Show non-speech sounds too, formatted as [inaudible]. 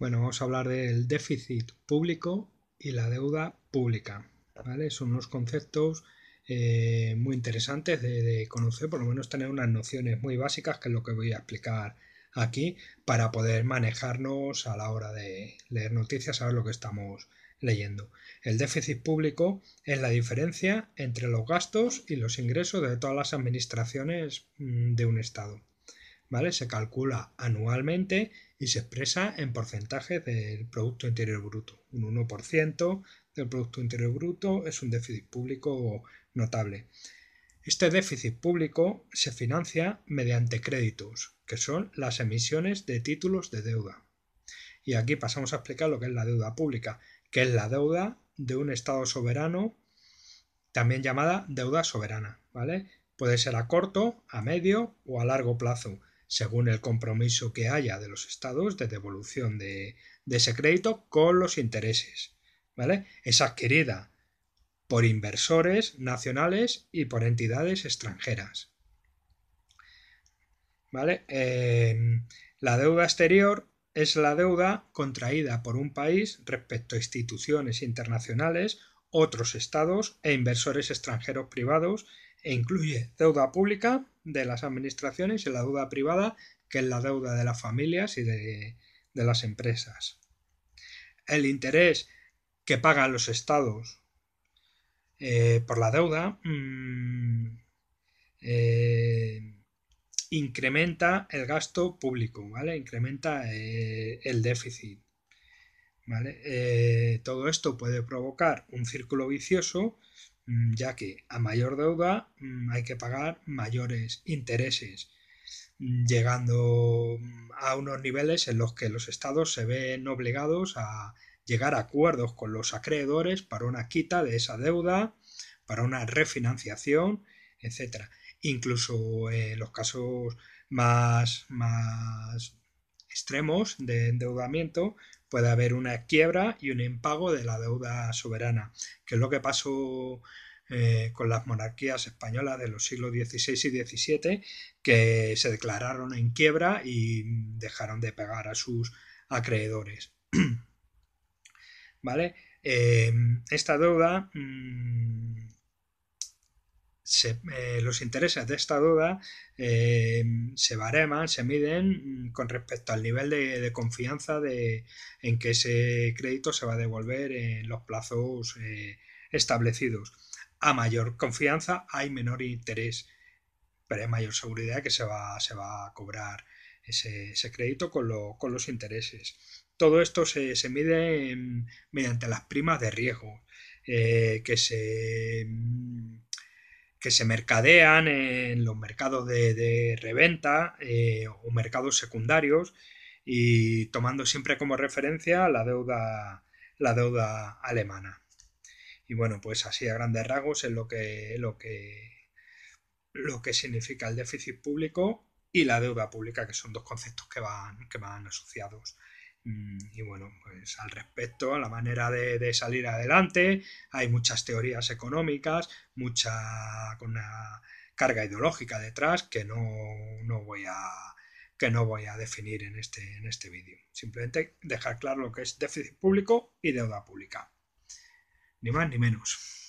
Bueno, vamos a hablar del déficit público y la deuda pública. Son unos conceptos eh, muy interesantes de, de, conocer, por lo menos tener unas nociones muy básicas, que es lo que voy a explicar aquí, para poder manejarnos a la hora de leer noticias, saber lo que estamos leyendo. El déficit público es la diferencia entre los gastos y los ingresos de todas las administraciones mm, de un Estado. ¿vale? Se calcula anualmente y se expresa en porcentajes del Producto Interior Bruto. Un 1% del Producto Interior Bruto es un déficit público notable. Este déficit público se financia mediante créditos, que son las emisiones de títulos de deuda. Y aquí pasamos a explicar lo que es la deuda pública, que es la deuda de un Estado soberano, también llamada deuda soberana, ¿vale? Puede ser a corto, a medio o a largo plazo según el compromiso que haya de los estados de devolución de, ese crédito con los intereses. ¿vale? Es adquirida por inversores nacionales y por entidades extranjeras. ¿Vale? Em, la deuda exterior es la deuda contraída por un país respecto a instituciones internacionales, otros estados e inversores extranjeros privados e incluye deuda pública de las administraciones y la deuda privada, que en la deuda de las familias y de, las empresas. El interés que pagan los estados eh, por la deuda mm, eh, incrementa el gasto público, ¿vale? Incrementa eh, el déficit. ¿Vale? todo esto puede provocar un círculo vicioso Mm, ya que a mayor deuda mm, hay que pagar mayores intereses, mm, llegando a unos niveles en los que los estados se ven obligados a llegar a acuerdos con los acreedores para una quita de esa deuda, para una refinanciación, etc. Incluso en los casos más, más extremos de endeudamiento, puede haber una quiebra y un impago de la deuda soberana, que es lo que pasó eh, con las monarquías españolas de los siglos XVI y XVII, que se declararon en quiebra y dejaron de pagar a sus acreedores. [clears throat] ¿Vale? Eh, esta deuda mm, eh, los intereses de esta duda eh, se bareman, se miden mm, con respecto al nivel de, confianza en que ese crédito se va a devolver en los plazos eh, establecidos. A mayor confianza hay menor interés, pero hay mayor seguridad que se va, se va a cobrar ese, crédito con, los intereses. Todo esto se, mide mm, mediante las primas de riesgo que se mm, que se mercadean en los mercados de, reventa eh, o mercados secundarios y tomando siempre como referencia la deuda, la deuda alemana. Y bueno, pues así a grandes rasgos es lo que, lo que, lo que significa el déficit público y la deuda pública, que son dos conceptos que van, que van asociados. Mm, y bueno, pues al respecto, a la manera de, salir adelante, hay muchas teorías económicas, mucha con una carga ideológica detrás que no, voy a que no voy a definir en este, en este vídeo. Simplemente dejar claro lo que es déficit público y deuda pública. Ni más ni menos.